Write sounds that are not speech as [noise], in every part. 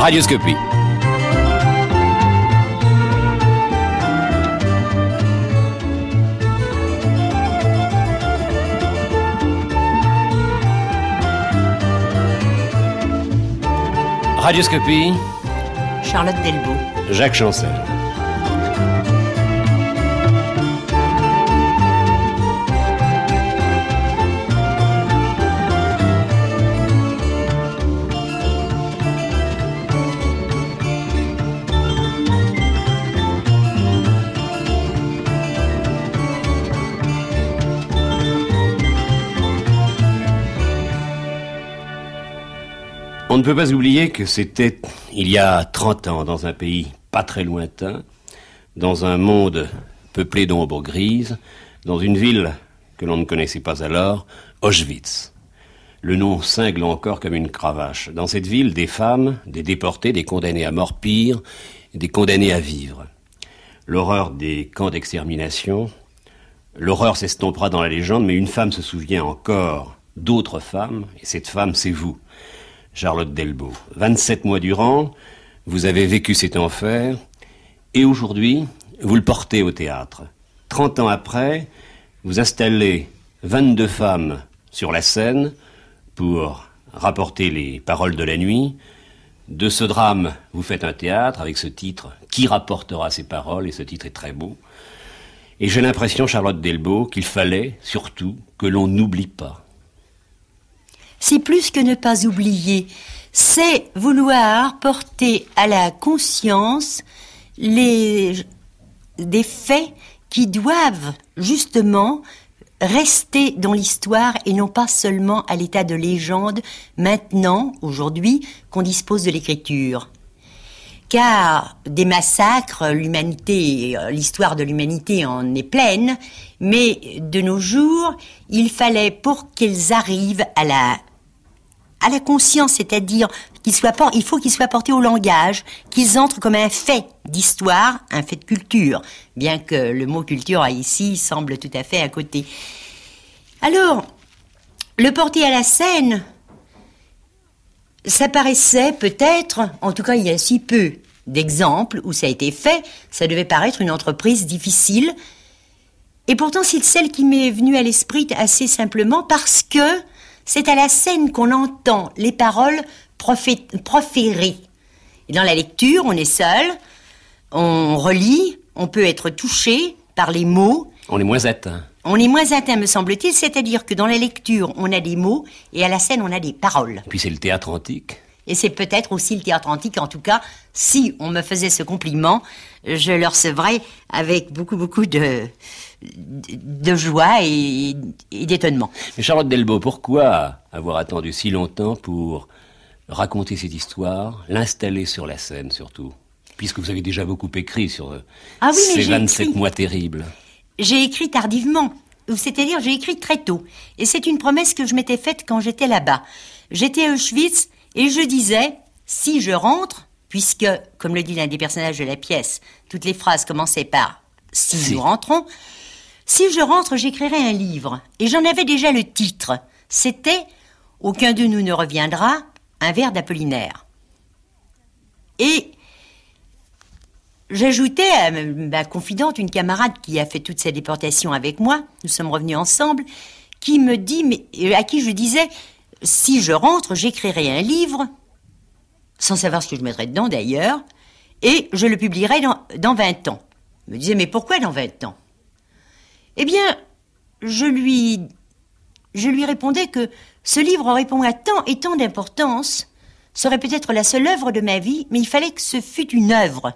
Radioscopie. Radioscopie. Charlotte Delbo. Jacques Chancel. ne peut pas oublier que c'était il y a 30 ans dans un pays pas très lointain, dans un monde peuplé d'ombres grises, dans une ville que l'on ne connaissait pas alors, Auschwitz. Le nom cingle encore comme une cravache. Dans cette ville, des femmes, des déportés, des condamnés à mort pire, des condamnés à vivre. L'horreur des camps d'extermination, l'horreur s'estompera dans la légende, mais une femme se souvient encore d'autres femmes, et cette femme, c'est vous. Charlotte Delbo. 27 mois durant, vous avez vécu cet enfer, et aujourd'hui, vous le portez au théâtre. 30 ans après, vous installez 22 femmes sur la scène pour rapporter les paroles de la nuit. De ce drame, vous faites un théâtre avec ce titre Qui rapportera ces paroles Et ce titre est très beau. Et j'ai l'impression, Charlotte Delbo, qu'il fallait surtout que l'on n'oublie pas c'est plus que ne pas oublier, c'est vouloir porter à la conscience les, des faits qui doivent justement rester dans l'histoire et non pas seulement à l'état de légende maintenant, aujourd'hui, qu'on dispose de l'écriture. Car des massacres, l'humanité, euh, l'histoire de l'humanité en est pleine, mais de nos jours, il fallait pour qu'ils arrivent à la à la conscience, c'est-à-dire qu'il soit, il faut qu'ils soient portés au langage, qu'ils entrent comme un fait d'histoire, un fait de culture, bien que le mot culture ici semble tout à fait à côté. Alors, le porter à la scène, ça paraissait peut-être, en tout cas il y a si peu d'exemples où ça a été fait, ça devait paraître une entreprise difficile. Et pourtant c'est celle qui m'est venue à l'esprit assez simplement parce que c'est à la scène qu'on entend les paroles proférées. Et dans la lecture, on est seul, on relit, on peut être touché par les mots. On est moins atteint. On est moins atteint, me semble-t-il, c'est-à-dire que dans la lecture, on a des mots et à la scène, on a des paroles. puis c'est le théâtre antique. Et c'est peut-être aussi le théâtre antique. En tout cas, si on me faisait ce compliment, je le recevrais avec beaucoup, beaucoup de, de joie et, d'étonnement. Mais Charlotte Delbo, pourquoi avoir attendu si longtemps pour raconter cette histoire, l'installer sur la scène surtout Puisque vous avez déjà beaucoup écrit sur euh, ah ces 27 mois terribles. J'ai écrit tardivement, c'est-à-dire j'ai écrit très tôt. Et c'est une promesse que je m'étais faite quand j'étais là-bas. J'étais à Auschwitz et je disais, si je rentre, puisque, comme le dit l'un des personnages de la pièce, toutes les phrases commençaient par si, nous rentrons, si je rentre, j'écrirai un livre. Et j'en avais déjà le titre. C'était Aucun de nous ne reviendra, un vers d'Apollinaire. Et j'ajoutais à ma confidente, une camarade qui a fait toute sa déportation avec moi, nous sommes revenus ensemble, qui me dit, à qui je disais, si je rentre, j'écrirai un livre, sans savoir ce que je mettrai dedans d'ailleurs, et je le publierai dans, dans 20 ans. Il me disait, mais pourquoi dans 20 ans Eh bien, je lui, je lui répondais que ce livre répond à tant et tant d'importance, serait peut-être la seule œuvre de ma vie, mais il fallait que ce fût une œuvre,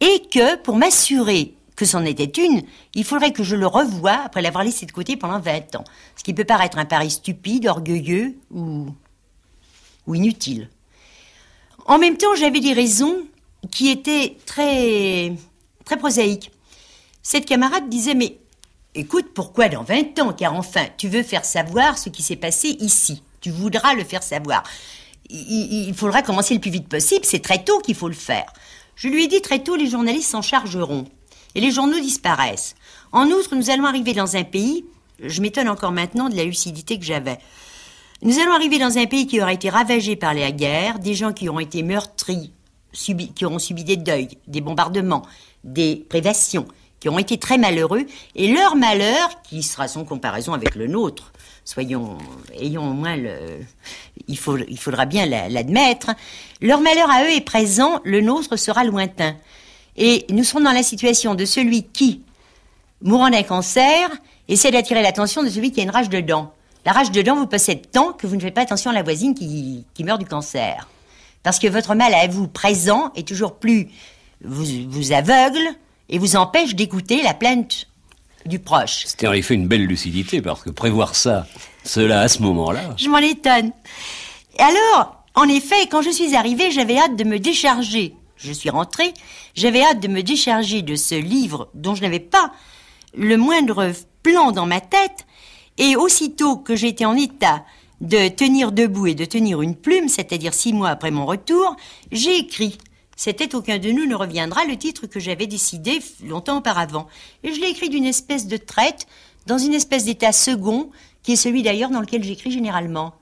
et que pour m'assurer que c'en était une, il faudrait que je le revoie après l'avoir laissé de côté pendant 20 ans. Ce qui peut paraître un pari stupide, orgueilleux ou, inutile. En même temps, j'avais des raisons qui étaient très, très prosaïques. Cette camarade disait, mais écoute, pourquoi dans 20 ans Car enfin, tu veux faire savoir ce qui s'est passé ici. Tu voudras le faire savoir. Il, il faudra commencer le plus vite possible. C'est très tôt qu'il faut le faire. Je lui ai dit, très tôt, les journalistes s'en chargeront et les journaux disparaissent. En outre, nous allons arriver dans un pays, je m'étonne encore maintenant de la lucidité que j'avais. Nous allons arriver dans un pays qui aura été ravagé par la guerre, des gens qui auront été meurtris, qui auront subi des deuils, des bombardements, des privations, qui auront été très malheureux, et leur malheur, qui sera sans comparaison avec le nôtre, soyons, ayons au moins le, il, faut, il faudra bien l'admettre, leur malheur à eux est présent, le nôtre sera lointain. Et nous serons dans la situation de celui qui, mourant d'un cancer, essaie d'attirer l'attention de celui qui a une rage de dents. La rage de dents vous possède tant que vous ne faites pas attention à la voisine qui, meurt du cancer. Parce que votre mal à vous présent est toujours plus vous, vous aveugle et vous empêche d'écouter la plainte du proche. C'était en effet une belle lucidité parce que prévoir ça, cela à ce moment-là. Je m'en étonne. Alors, en effet, quand je suis arrivée, j'avais hâte de me décharger je suis rentrée, j'avais hâte de me décharger de ce livre dont je n'avais pas le moindre plan dans ma tête, et aussitôt que j'étais en état de tenir debout et de tenir une plume, c'est-à-dire six mois après mon retour, j'ai écrit. C'était Aucun de nous ne reviendra, le titre que j'avais décidé longtemps auparavant. Et je l'ai écrit d'une espèce de traite, dans une espèce d'état second, qui est celui d'ailleurs dans lequel j'écris généralement.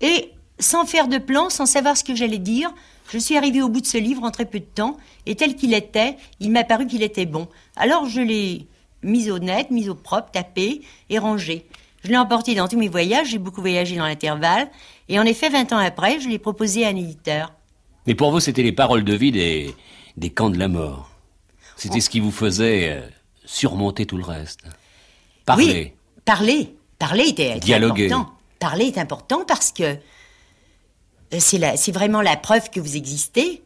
Et sans faire de plan, sans savoir ce que j'allais dire, je suis arrivé au bout de ce livre en très peu de temps, et tel qu'il était, il m'a paru qu'il était bon. Alors je l'ai mis au net, mis au propre, tapé et rangé. Je l'ai emporté dans tous mes voyages, j'ai beaucoup voyagé dans l'intervalle, et en effet, 20 ans après, je l'ai proposé à un éditeur. Mais pour vous, c'était les paroles de vie des, des camps de la mort. C'était oh. ce qui vous faisait euh, surmonter tout le reste. Parler. parler. Parler était, important. Parler est important parce que euh, c'est vraiment la preuve que vous existez.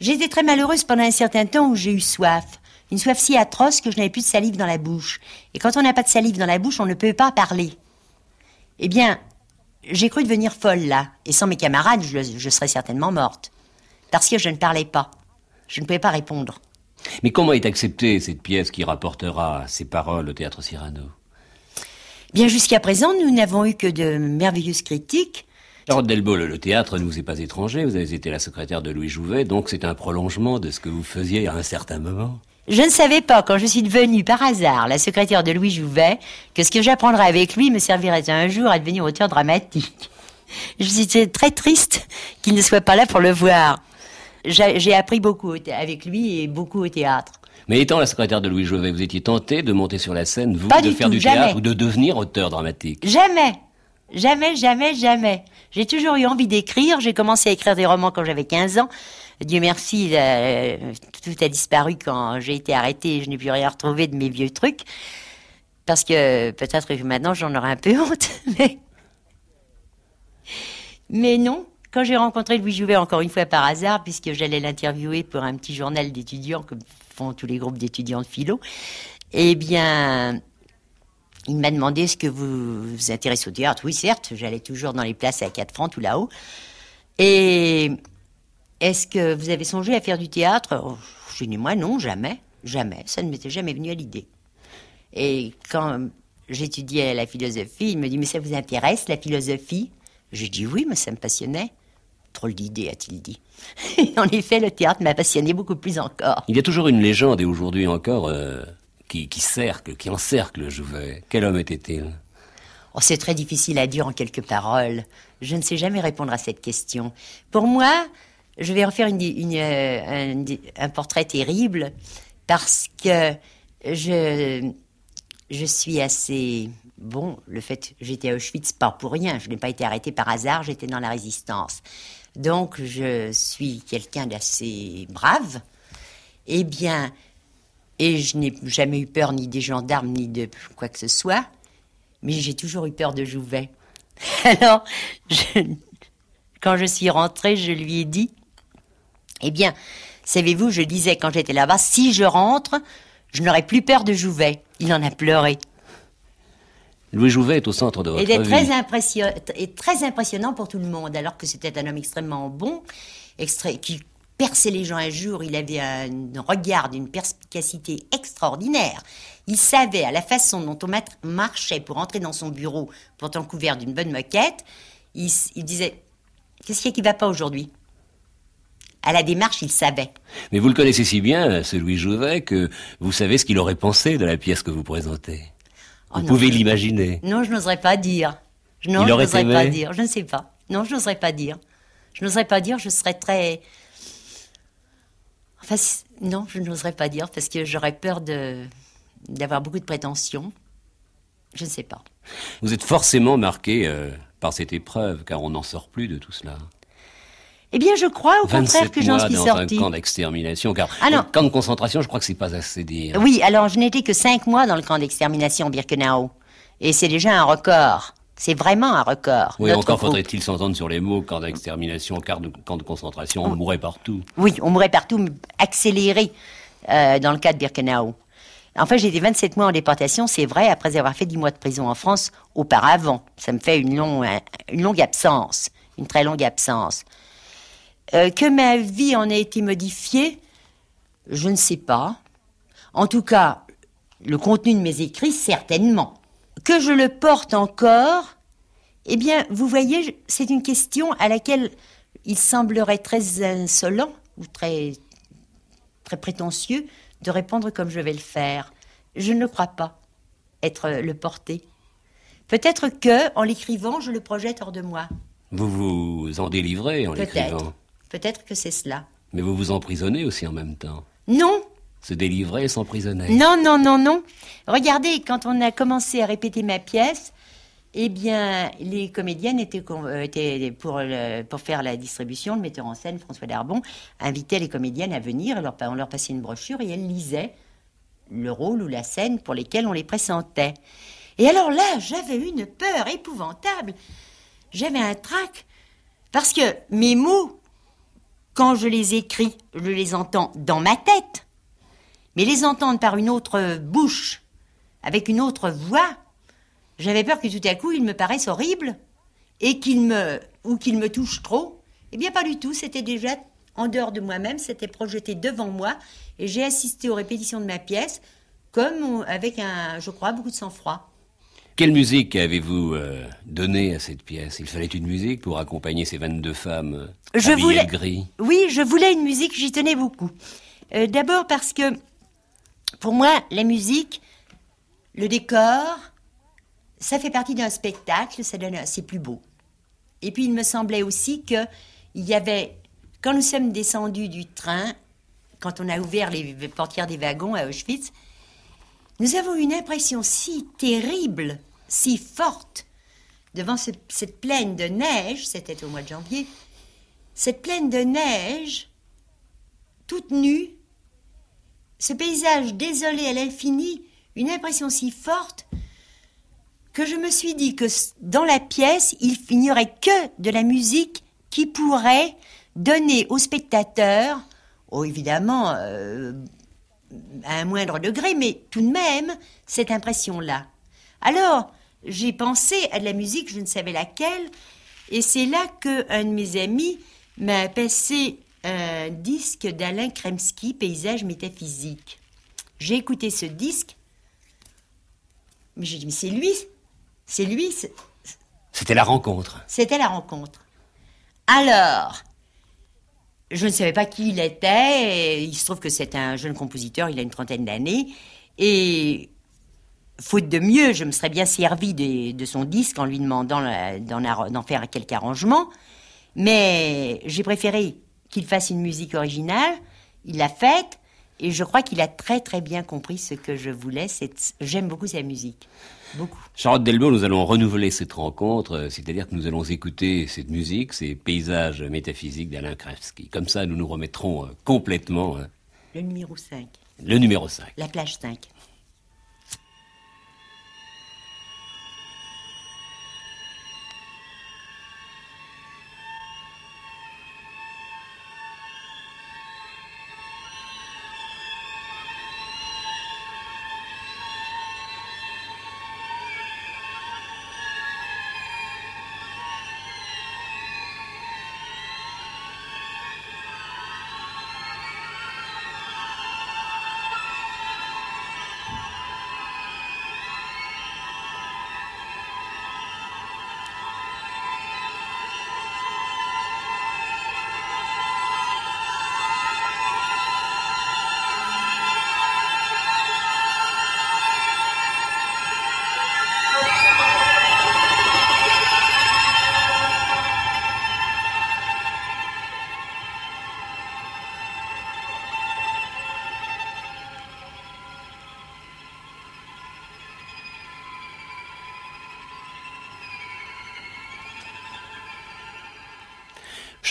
J'ai été très malheureuse pendant un certain temps où j'ai eu soif. Une soif si atroce que je n'avais plus de salive dans la bouche. Et quand on n'a pas de salive dans la bouche, on ne peut pas parler. Eh bien, j'ai cru devenir folle là. Et sans mes camarades, je, serais certainement morte. Parce que je ne parlais pas. Je ne pouvais pas répondre. Mais comment est acceptée cette pièce qui rapportera ces paroles au théâtre Cyrano Bien jusqu'à présent, nous n'avons eu que de merveilleuses critiques. Alors Delbault, le théâtre ne vous est pas étranger. Vous avez été la secrétaire de Louis Jouvet, donc c'est un prolongement de ce que vous faisiez à un certain moment. Je ne savais pas, quand je suis devenue par hasard la secrétaire de Louis Jouvet, que ce que j'apprendrais avec lui me servirait un jour à devenir auteur dramatique. Je suis très triste qu'il ne soit pas là pour le voir. J'ai appris beaucoup avec lui et beaucoup au théâtre. Mais étant la secrétaire de Louis Jouvet, vous étiez tentée de monter sur la scène, vous, de faire du théâtre ou de devenir auteur dramatique Jamais Jamais, jamais, jamais. J'ai toujours eu envie d'écrire. J'ai commencé à écrire des romans quand j'avais 15 ans. Dieu merci, euh, tout a disparu quand j'ai été arrêtée. Et je n'ai plus rien retrouvé de mes vieux trucs. Parce que peut-être que maintenant j'en aurais un peu [laughs] honte. Mais, mais non. Quand j'ai rencontré Louis Jouvet encore une fois par hasard, puisque j'allais l'interviewer pour un petit journal d'étudiants, comme font tous les groupes d'étudiants de philo, eh bien, il m'a demandé ce que vous vous intéressez au théâtre. Oui, certes, j'allais toujours dans les places à 4 francs tout là-haut. Et est-ce que vous avez songé à faire du théâtre oh, J'ai dit moi non, jamais, jamais. Ça ne m'était jamais venu à l'idée. Et quand j'étudiais la philosophie, il me dit mais ça vous intéresse la philosophie J'ai dit oui, mais ça me passionnait. Trop d'idées a-t-il dit. [laughs] en effet, le théâtre m'a passionné beaucoup plus encore. Il y a toujours une légende, et aujourd'hui encore, euh, qui, qui cercle, qui encercle Jouvet. Quel homme était-il oh, c'est très difficile à dire en quelques paroles. Je ne sais jamais répondre à cette question. Pour moi, je vais en faire une, euh, un, portrait terrible parce que je, je suis assez. Bon, le fait que j'étais à Auschwitz, pas pour rien. Je n'ai pas été arrêté par hasard, j'étais dans la résistance. Donc, je suis quelqu'un d'assez brave. Eh bien, et je n'ai jamais eu peur ni des gendarmes, ni de quoi que ce soit. Mais j'ai toujours eu peur de Jouvet. [laughs] Alors, quand je suis rentrée, je lui ai dit, eh bien, savez-vous, je disais quand j'étais là-bas, si je rentre, je n'aurai plus peur de Jouvet. Il en a pleuré. Louis Jouvet est au centre de votre Il est Très très impressionnant pour tout le monde, alors que c'était un homme extrêmement bon, extra... qui perçait les gens un jour, il avait un regard d'une perspicacité extraordinaire. Il savait, à la façon dont on marchait pour entrer dans son bureau, pourtant couvert d'une bonne moquette, il, disait Qu'est-ce qu'il y a qui va pas aujourd'hui à la démarche, il savait. Mais vous le connaissez si bien, ce Louis Jouvet, que vous savez ce qu'il aurait pensé de la pièce que vous présentez. Oh vous pouvez l'imaginer. Non, je n'oserais pas dire. je n'oserais pas dire. Je ne sais pas. Non, je n'oserais pas dire. Je n'oserais pas dire, je serais très non, je n'oserais pas dire parce que j'aurais peur de, d'avoir beaucoup de prétentions. Je ne sais pas. Vous êtes forcément marqué euh, par cette épreuve, car on n'en sort plus de tout cela. Eh bien, je crois au contraire que j'en suis dans un camp d'extermination, car ah, camp de concentration, je crois que c'est pas assez dire. Oui, alors je n'étais que cinq mois dans le camp d'extermination Birkenau, et c'est déjà un record. C'est vraiment un record. Oui, encore faudrait-il s'entendre sur les mots, camp d'extermination, camp de, concentration, on, oh. mourait partout. Oui, on mourait partout, accéléré euh, dans le cas de Birkenau. En fait, j'ai été 27 mois en déportation, c'est vrai, après avoir fait 10 mois de prison en France auparavant. Ça me fait une, longue absence, une très longue absence. Euh, que ma vie en ait été modifiée, je ne sais pas. En tout cas, le contenu de mes écrits, certainement que je le porte encore, eh bien, vous voyez, c'est une question à laquelle il semblerait très insolent ou très, très prétentieux de répondre comme je vais le faire. Je ne crois pas être le porté. Peut-être que, en l'écrivant, je le projette hors de moi. Vous vous en délivrez en l'écrivant. peut Peut-être que c'est cela. Mais vous vous emprisonnez aussi en même temps. Non, se délivrer et s'emprisonner. Non, non, non, non. Regardez, quand on a commencé à répéter ma pièce, eh bien, les comédiennes étaient, euh, pour, pour, faire la distribution, le metteur en scène, François Darbon, invitait les comédiennes à venir, on leur passait une brochure et elles lisaient le rôle ou la scène pour lesquels on les pressentait. Et alors là, j'avais une peur épouvantable. J'avais un trac. Parce que mes mots, quand je les écris, je les entends dans ma tête. Mais les entendre par une autre bouche, avec une autre voix, j'avais peur que tout à coup ils me paraissent horribles et qu'ils me ou qu'ils me touchent trop. Eh bien pas du tout, c'était déjà en dehors de moi-même, c'était projeté devant moi et j'ai assisté aux répétitions de ma pièce comme avec un, je crois, beaucoup de sang-froid. Quelle musique avez-vous euh, donnée à cette pièce Il fallait une musique pour accompagner ces 22 femmes je voulais, gris. Oui, je voulais une musique, j'y tenais beaucoup. Euh, d'abord parce que pour moi, la musique, le décor, ça fait partie d'un spectacle, ça donne, c'est plus beau. Et puis il me semblait aussi que il y avait, quand nous sommes descendus du train, quand on a ouvert les portières des wagons à Auschwitz, nous avons une impression si terrible, si forte, devant cette plaine de neige, c'était au mois de janvier, cette plaine de neige, toute nue, ce paysage désolé à l'infini, une impression si forte que je me suis dit que dans la pièce, il n'y aurait que de la musique qui pourrait donner aux spectateurs, oh, évidemment euh, à un moindre degré, mais tout de même, cette impression-là. Alors, j'ai pensé à de la musique, je ne savais laquelle, et c'est là qu'un de mes amis m'a passé un disque d'Alain Kremski, Paysage métaphysique. J'ai écouté ce disque, mais j'ai dit, mais c'est lui, c'est lui. C'était la rencontre. C'était la rencontre. Alors, je ne savais pas qui il était, il se trouve que c'est un jeune compositeur, il a une trentaine d'années, et faute de mieux, je me serais bien servi de, de son disque en lui demandant d'en faire quelques arrangements, mais j'ai préféré qu'il fasse une musique originale. Il l'a faite. Et je crois qu'il a très très bien compris ce que je voulais. J'aime beaucoup sa musique. Beaucoup. Charlotte Delbo, nous allons renouveler cette rencontre, euh, c'est-à-dire que nous allons écouter cette musique, ces paysages métaphysiques d'Alain Kravski. Comme ça, nous nous remettrons euh, complètement. Euh, le numéro 5. Le numéro 5. La plage 5.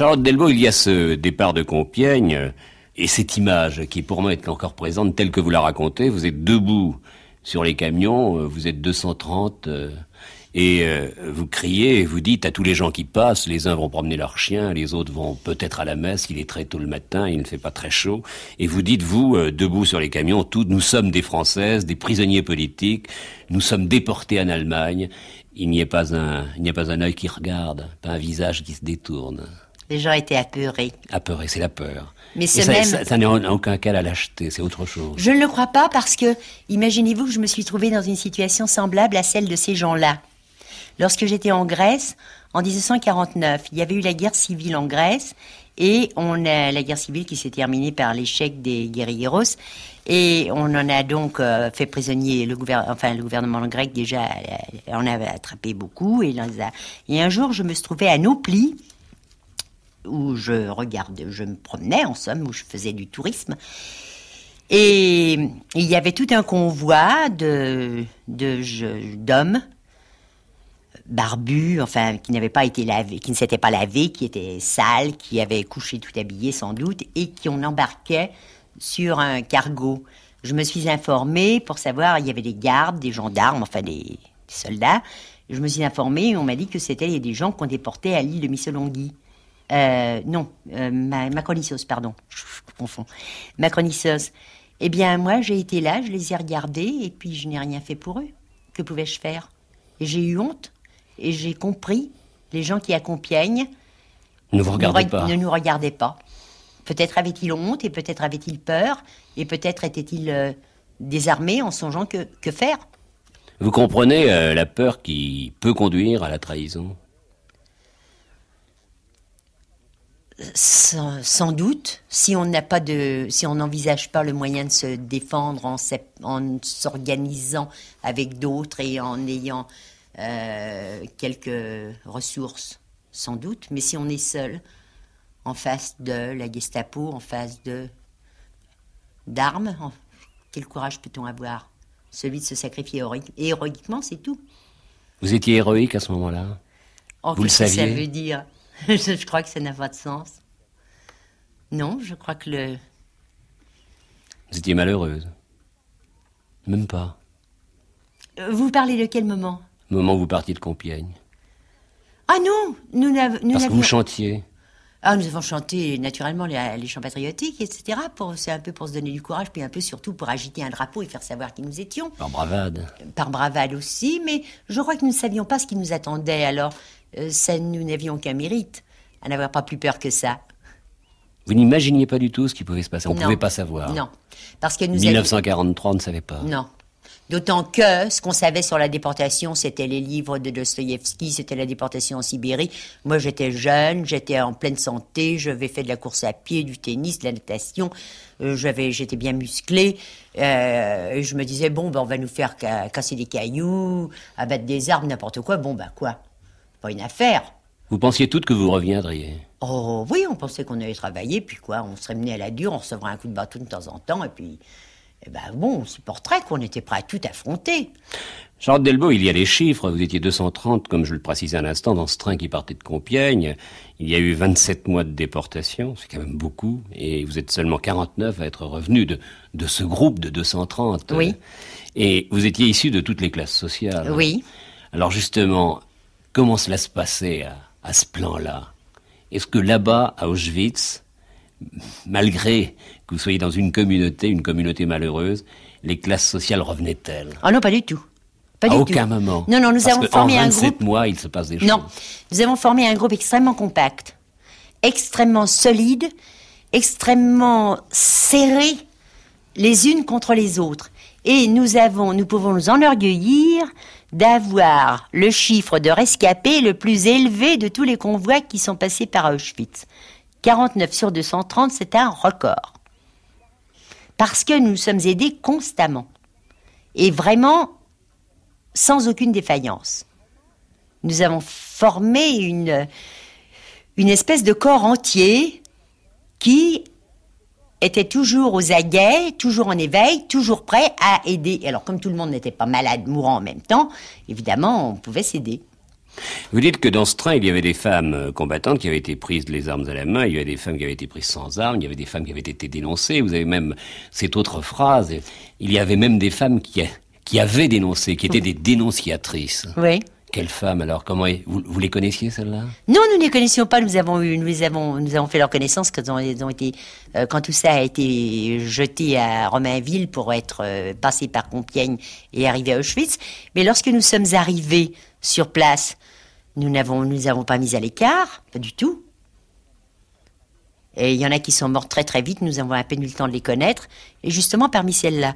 Charlotte delbeau, il y a ce départ de Compiègne et cette image qui pour moi est encore présente telle que vous la racontez. Vous êtes debout sur les camions, euh, vous êtes 230 euh, et euh, vous criez vous dites à tous les gens qui passent, les uns vont promener leurs chiens, les autres vont peut-être à la messe, il est très tôt le matin, il ne fait pas très chaud, et vous dites, vous, debout sur les camions, nous sommes des Françaises, des prisonniers politiques, nous sommes déportés en Allemagne, il n'y a pas un, il n'y a pas un œil qui regarde, pas un visage qui se détourne. Les gens étaient apeurés. Apeurés, c'est la peur. Mais c'est même... Ça, n'est aucun cas à l'acheter, c'est autre chose. Je ne le crois pas parce que, imaginez-vous je me suis trouvée dans une situation semblable à celle de ces gens-là. Lorsque j'étais en Grèce, en 1949, il y avait eu la guerre civile en Grèce et on a la guerre civile qui s'est terminée par l'échec des guérilleros et on en a donc euh, fait prisonnier le gouvernement, enfin le gouvernement grec déjà on euh, en avait attrapé beaucoup et, et un jour je me suis trouvée à Nopli où je regardais, je me promenais en somme, où je faisais du tourisme. Et il y avait tout un convoi de d'hommes barbus, enfin qui n'avaient pas été lavés, qui ne s'étaient pas lavés, qui étaient sales, qui avaient couché tout habillés sans doute, et qui on embarquait sur un cargo. Je me suis informée pour savoir, il y avait des gardes, des gendarmes, enfin des, soldats. Je me suis informée, et on m'a dit que c'était des gens qu'on déportait à l'île de Missolonghi. Euh, non, euh, pardon, je, confonds. Macronissos. Eh bien, moi, j'ai été là, je les ai regardés, et puis je n'ai rien fait pour eux. Que pouvais-je faire Et j'ai eu honte, et j'ai compris, les gens qui accompagnent ne, nous, pas. ne nous regardaient pas. Peut-être avait-il honte, et peut-être avait-il peur, et peut-être était-il euh, désarmé en songeant que, que faire Vous comprenez euh, la peur qui peut conduire à la trahison sans, doute, si on n'a pas de, si on n'envisage pas le moyen de se défendre en, s'organisant avec d'autres et en ayant euh, quelques ressources, sans doute. Mais si on est seul, en face de la Gestapo, en face de d'armes, quel courage peut-on avoir Celui de se sacrifier héroïquement, c'est tout. Vous étiez héroïque à ce moment-là. Oh, Vous le saviez. Ça veut dire [laughs] je, crois que ça n'a pas de sens. Non, je crois que le. Vous étiez malheureuse. Même pas. Euh, vous parlez de quel moment Le moment où vous partiez de Compiègne. Ah non nous nous Parce que vous chantiez. Ah, nous avons chanté naturellement les, les chants patriotiques, etc. C'est un peu pour se donner du courage, puis un peu surtout pour agiter un drapeau et faire savoir qui nous étions. Par bravade. Par bravade aussi, mais je crois que nous ne savions pas ce qui nous attendait. Alors, ça, euh, nous n'avions qu'un mérite, à n'avoir pas plus peur que ça. Vous n'imaginiez pas du tout ce qui pouvait se passer. On ne pouvait pas savoir. Non. Parce que 1943, on ne savait pas. Non. D'autant que ce qu'on savait sur la déportation, c'était les livres de Dostoïevski, c'était la déportation en Sibérie. Moi, j'étais jeune, j'étais en pleine santé, j'avais fait de la course à pied, du tennis, de la natation. Euh, j'avais, j'étais bien musclé. Euh, je me disais, bon, ben, on va nous faire casser des cailloux, abattre des arbres, n'importe quoi. Bon, ben quoi pas une affaire. Vous pensiez toutes que vous reviendriez Oh oui, on pensait qu'on allait travailler, puis quoi, on serait mené à la dure, on recevrait un coup de bâton de temps en temps, et puis... Eh ben bon, on supporterait qu'on était prêt à tout affronter. Charlotte Delbo, il y a les chiffres. Vous étiez 230, comme je le précisais à l'instant, dans ce train qui partait de Compiègne. Il y a eu 27 mois de déportation, c'est quand même beaucoup. Et vous êtes seulement 49 à être revenu de, de ce groupe de 230. Oui. Et vous étiez issu de toutes les classes sociales. Oui. Alors justement, comment cela se passait à, ce plan-là Est-ce que là-bas, à Auschwitz, malgré que vous soyez dans une communauté, une communauté malheureuse, les classes sociales revenaient-elles Ah non, pas du tout. Pas à aucun moment. Non, non, nous avons formé un groupe. mois, il se passe des choses. Non, nous avons formé un groupe extrêmement compact, extrêmement solide, extrêmement serré, les unes contre les autres. Et nous avons, nous pouvons nous enorgueillir d'avoir le chiffre de rescapés le plus élevé de tous les convois qui sont passés par Auschwitz. 49 sur 230, c'est un record. Parce que nous sommes aidés constamment. Et vraiment, sans aucune défaillance. Nous avons formé une, une espèce de corps entier qui était toujours aux aguets, toujours en éveil, toujours prêt à aider. alors, comme tout le monde n'était pas malade, mourant en même temps, évidemment, on pouvait s'aider. Vous dites que dans ce train, il y avait des femmes euh, combattantes qui avaient été prises les armes à la main, il y avait des femmes qui avaient été prises sans armes, il y avait des femmes qui avaient été dénoncées. Vous avez même cette autre phrase, il y avait même des femmes qui, qui avaient dénoncé, qui étaient des dénonciatrices. Oui. Quelle femme alors Comment vous, les connaissiez celles-là Non, nous ne les connaissions pas. Nous avons nous avons, nous avons fait leur connaissance quand, ont été, euh, quand tout ça a été jeté à Romainville pour être euh, passé par Compiègne et arrivé à Auschwitz. Mais lorsque nous sommes arrivés sur place, nous n'avons, nous avons pas mis à l'écart, pas du tout. Et il y en a qui sont morts très très vite. Nous avons à peine eu le temps de les connaître. Et justement parmi celles-là.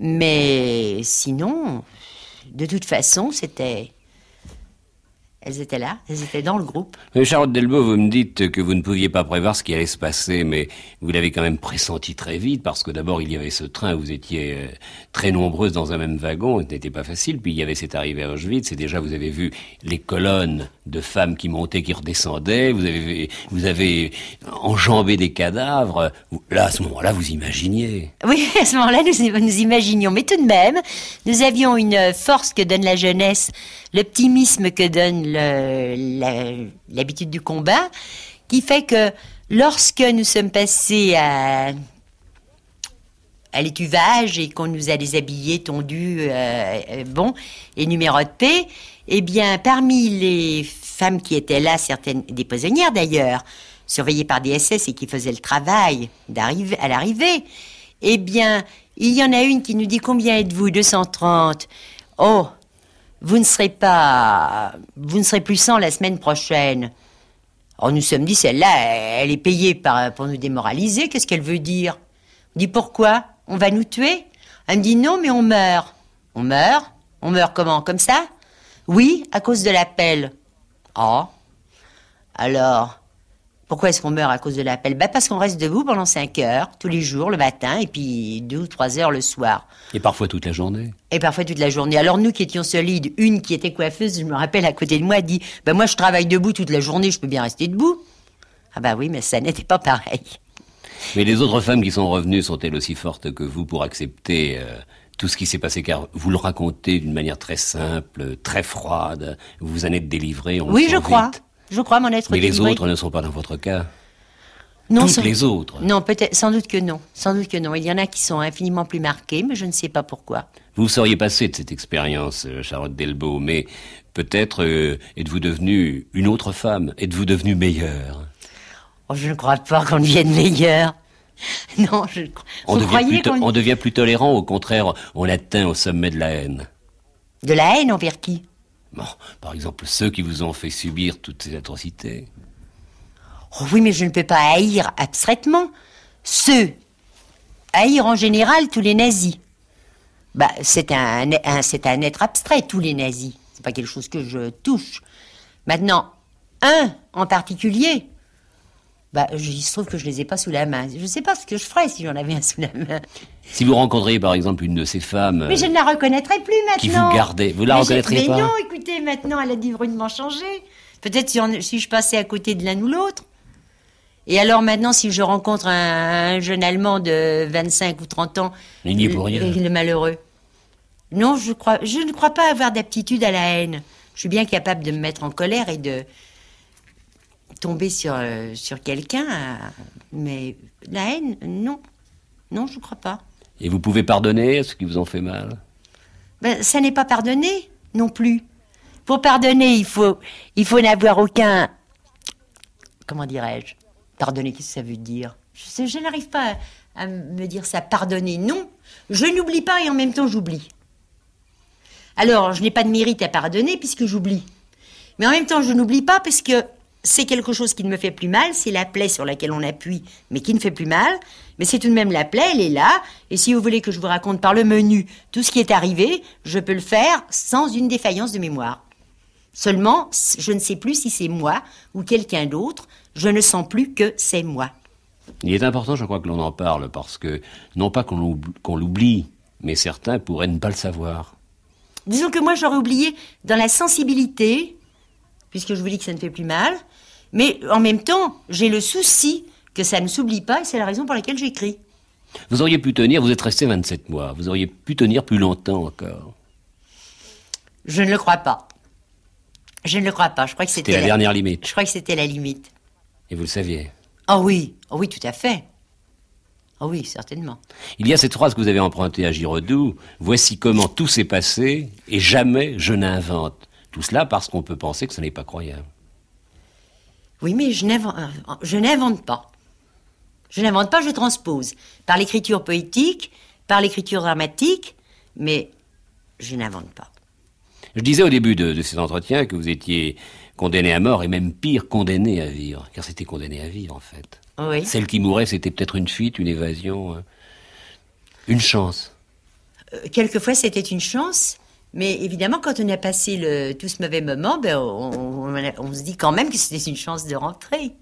Mais sinon, de toute façon, c'était elles étaient là, elles étaient dans le groupe. Euh, Charlotte Delbo, vous me dites que vous ne pouviez pas prévoir ce qui allait se passer, mais vous l'avez quand même pressenti très vite, parce que d'abord il y avait ce train, vous étiez euh, très nombreuses dans un même wagon, ce n'était pas facile, puis il y avait cette arrivée à Auschwitz, et déjà vous avez vu les colonnes de femmes qui montaient, qui redescendaient, vous avez, vous avez enjambé des cadavres. Là, à ce moment-là, vous imaginiez. Oui, [laughs] à ce moment-là, nous, nous imaginions, mais tout de même, nous avions une force que donne la jeunesse, l'optimisme que donne l'habitude du combat, qui fait que lorsque nous sommes passés à, à l'étuvage et qu'on nous a déshabillés, tondus, euh, euh, bon, et numérotés, eh bien, parmi les femmes qui étaient là, certaines des prisonnières d'ailleurs, surveillées par des SS et qui faisaient le travail à l'arrivée, eh bien, il y en a une qui nous dit combien êtes-vous 230. Oh, vous ne serez pas. Vous ne serez plus sans la semaine prochaine. Or, nous sommes dit, celle-là, elle est payée par, pour nous démoraliser. Qu'est-ce qu'elle veut dire On dit pourquoi On va nous tuer Elle me dit non, mais on meurt. On meurt On meurt comment Comme ça Oui, à cause de l'appel. Oh. Alors, pourquoi est-ce qu'on meurt à cause de l'appel bah Parce qu'on reste debout pendant 5 heures, tous les jours, le matin, et puis 2 ou 3 heures le soir. Et parfois toute la journée. Et parfois toute la journée. Alors nous qui étions solides, une qui était coiffeuse, je me rappelle, à côté de moi, dit bah, Moi je travaille debout toute la journée, je peux bien rester debout. Ah bah oui, mais ça n'était pas pareil. Mais les autres femmes qui sont revenues sont-elles aussi fortes que vous pour accepter euh, tout ce qui s'est passé Car vous le racontez d'une manière très simple, très froide, vous en êtes délivrée. oui, je crois. Je crois m'en être Mais les autres ne sont pas dans votre cas. Non, les autres. Non, peut-être, sans doute que non. Sans doute que non. Il y en a qui sont infiniment plus marqués, mais je ne sais pas pourquoi. Vous seriez passé de cette expérience, euh, Charlotte Delbault, mais peut-être euh, êtes-vous devenue une autre femme. Êtes-vous devenue meilleure oh, Je ne crois pas qu'on devienne meilleure. [laughs] non, je. On on devient plus tolérant, au contraire, on atteint au sommet de la haine. De la haine envers qui par exemple, ceux qui vous ont fait subir toutes ces atrocités. Oh oui, mais je ne peux pas haïr abstraitement. Ceux. Haïr en général tous les nazis. Bah, c'est un, c'est un être abstrait, tous les nazis. C'est pas quelque chose que je touche. Maintenant, un en particulier, bah, il se trouve que je les ai pas sous la main. Je ne sais pas ce que je ferais si j'en avais un sous la main. Si vous rencontrez par exemple une de ces femmes. Mais je ne la euh, reconnaîtrai plus maintenant. Qui vous gardez. Vous la reconnaîtrez pas. Mais non, écoutez, maintenant elle a divinement changé. Peut-être si, je passais à côté de l'un ou l'autre. Et alors maintenant, si je rencontre un, jeune Allemand de 25 ou 30 ans, il n'y est pour rien. Il est malheureux. Non, je, crois, je ne crois pas avoir d'aptitude à la haine. Je suis bien capable de me mettre en colère et de tomber sur, euh, sur quelqu'un, euh, mais la haine, non. Non, je ne crois pas. Et vous pouvez pardonner ceux qui vous ont fait mal ben, Ça n'est pas pardonner non plus. Pour pardonner, il faut, il faut n'avoir aucun. Comment dirais-je Pardonner, qu'est-ce que ça veut dire Je, je n'arrive pas à, à me dire ça. Pardonner, non. Je n'oublie pas et en même temps j'oublie. Alors, je n'ai pas de mérite à pardonner puisque j'oublie. Mais en même temps, je n'oublie pas parce que c'est quelque chose qui ne me fait plus mal, c'est la plaie sur laquelle on appuie, mais qui ne fait plus mal. Mais c'est tout de même la plaie, elle est là. Et si vous voulez que je vous raconte par le menu tout ce qui est arrivé, je peux le faire sans une défaillance de mémoire. Seulement, je ne sais plus si c'est moi ou quelqu'un d'autre. Je ne sens plus que c'est moi. Il est important, je crois, que l'on en parle parce que, non pas qu'on l'oublie, mais certains pourraient ne pas le savoir. Disons que moi, j'aurais oublié dans la sensibilité, puisque je vous dis que ça ne fait plus mal, mais en même temps, j'ai le souci que ça ne s'oublie pas et c'est la raison pour laquelle j'écris. Vous auriez pu tenir, vous êtes resté 27 mois, vous auriez pu tenir plus longtemps encore. Je ne le crois pas. Je ne le crois pas. Je crois que c'était la, dernière limite. Je crois que c'était la limite. Et vous le saviez Ah oh oui, ah oui, tout à fait. oh oui, certainement. Il y a cette phrase que vous avez empruntée à Giraudoux Voici comment tout s'est passé et jamais je n'invente. Tout cela parce qu'on peut penser que ce n'est pas croyable. Oui, mais je euh, n'invente pas. Je n'invente pas, je transpose. Par l'écriture poétique, par l'écriture dramatique, mais je n'invente pas. Je disais au début de, ces entretiens que vous étiez condamné à mort et même pire, condamné à vivre. Car c'était condamné à vivre, en fait. Oui. Celle qui mourait, c'était peut-être une fuite, une évasion, hein. une chance. Euh, quelquefois, c'était une chance. Mais évidemment, quand on a passé le, tout ce mauvais moment, ben, on se dit quand même que c'était une chance de rentrer.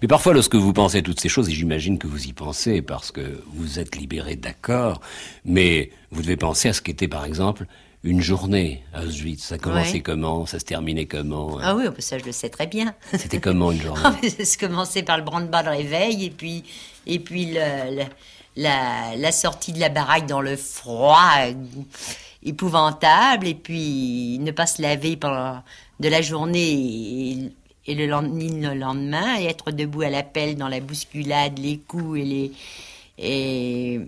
Mais parfois, lorsque vous pensez à toutes ces choses, et j'imagine que vous y pensez parce que vous êtes libéré, d'accord, mais vous devez penser à ce qu'était, par exemple, une journée à Auschwitz. Ça commençait comment Ça se terminait comment Ah oui, oh, bah, ça je le sais très bien. C'était comment une journée [laughs] ah, Ça commençait par le branle-bas de réveil et puis, et puis la, sortie de la baraque dans le froid épouvantable et puis ne pas se laver pendant de la journée et le, lendemain, être debout à l'appel dans la bousculade, les coups et les. Et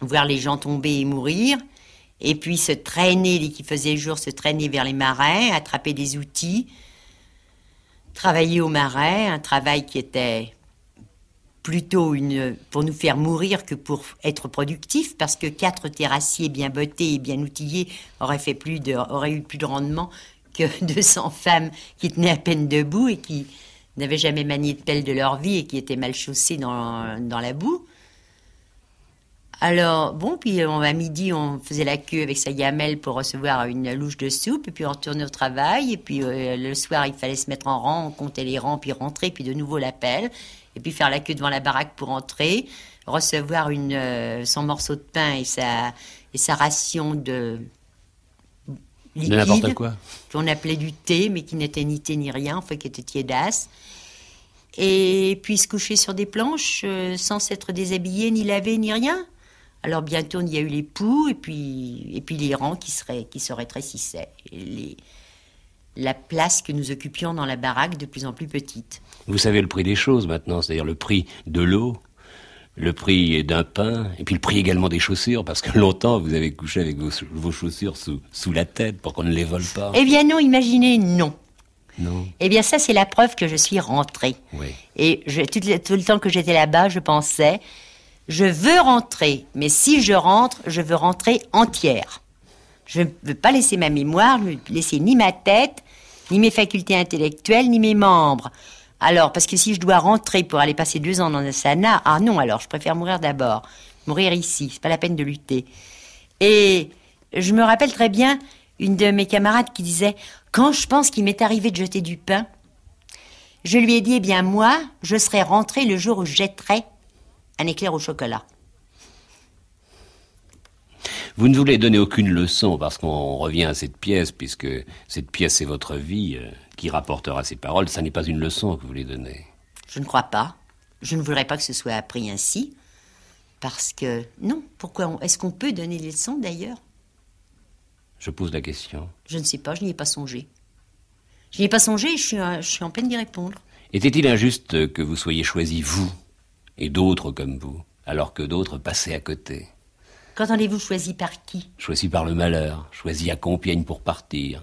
voir les gens tomber et mourir, et puis se traîner, dès qu'il faisait jour, se traîner vers les marins, attraper des outils, travailler au marais, un travail qui était plutôt une, pour nous faire mourir que pour être productif, parce que quatre terrassiers bien bottés et bien outillés auraient, fait plus de, auraient eu plus de rendement 200 [laughs] femmes qui tenaient à peine debout et qui n'avaient jamais manié de pelle de leur vie et qui étaient mal chaussées dans, la boue. Alors, bon, puis euh, à midi, on faisait la queue avec sa gamelle pour recevoir une louche de soupe, et puis on retournait au travail, et puis euh, le soir, il fallait se mettre en rang, compter les rangs, puis rentrer, puis de nouveau l'appel, et puis faire la queue devant la baraque pour entrer, recevoir une, euh, son morceau de pain et sa, et sa ration de, liquide, qu'on appelait du thé, mais qui n'était ni thé ni rien, fait, qui était tiédasse. Et puis se coucher sur des planches euh, sans s'être déshabillé, ni lavé, ni rien. Alors bientôt, il y a eu les poux et puis, les puis qui, seraient, qui se rétrécissaient. la place que nous occupions dans la baraque de plus en plus petite. Vous savez le prix des choses maintenant, c'est-à-dire le prix de l'eau, le prix d'un pain, et puis le prix également des chaussures, parce que longtemps vous avez couché avec vos, chaussures sous, la tête pour qu'on ne les vole pas. Eh bien non, imaginez, non. Non. Eh bien ça, c'est la preuve que je suis rentrée. Et tout, le, temps que j'étais là-bas, je pensais, je veux rentrer, mais si je rentre, je veux rentrer entière. Je ne veux pas laisser ma mémoire, laisser ni ma tête, ni mes facultés intellectuelles, ni mes membres. Alors, parce que si je dois rentrer pour aller passer deux ans dans un sana, ah non, alors je préfère mourir d'abord. Mourir ici, c'est pas la peine de lutter. Et je me rappelle très bien une de mes camarades qui disait Quand je pense qu'il m'est arrivé de jeter du pain, je lui ai dit Eh bien, moi, je serai rentré le jour où je jetterai un éclair au chocolat. Vous ne voulez donner aucune leçon parce qu'on revient à cette pièce, puisque cette pièce, est votre vie. Euh, qui rapportera ces paroles, ça n'est pas une leçon que vous lui donnez. Je ne crois pas. Je ne voudrais pas que ce soit appris ainsi. Parce que, non, pourquoi Est-ce qu'on peut donner des leçons d'ailleurs Je pose la question. Je ne sais pas, je n'y ai pas songé. Je n'y ai pas songé euh, je suis, en peine d'y répondre. Était-il injuste que vous soyez choisi vous et d'autres comme vous, alors que d'autres passaient à côté Quand Qu'entendez-vous choisi par qui Choisi par le malheur, choisi à Compiègne pour partir,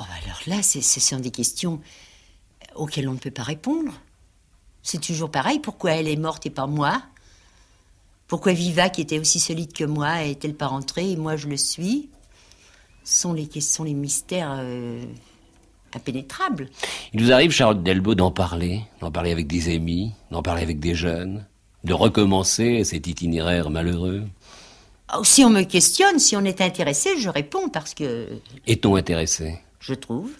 Oh, bah alors là, ce sont des questions euh, auxquelles on ne peut pas répondre. C'est toujours pareil. Pourquoi elle est morte et pas moi Pourquoi Viva, qui était aussi solide que moi, est-elle pas rentrée et moi je le suis Ce sont les, sont les mystères euh, impénétrables. Il nous arrive, Charlotte Delbo, d'en parler, d'en parler avec des amis, d'en parler avec des jeunes, de recommencer cet itinéraire malheureux. Oh, si on me questionne, si on est intéressé, je réponds parce que. Est-on intéressé je trouve,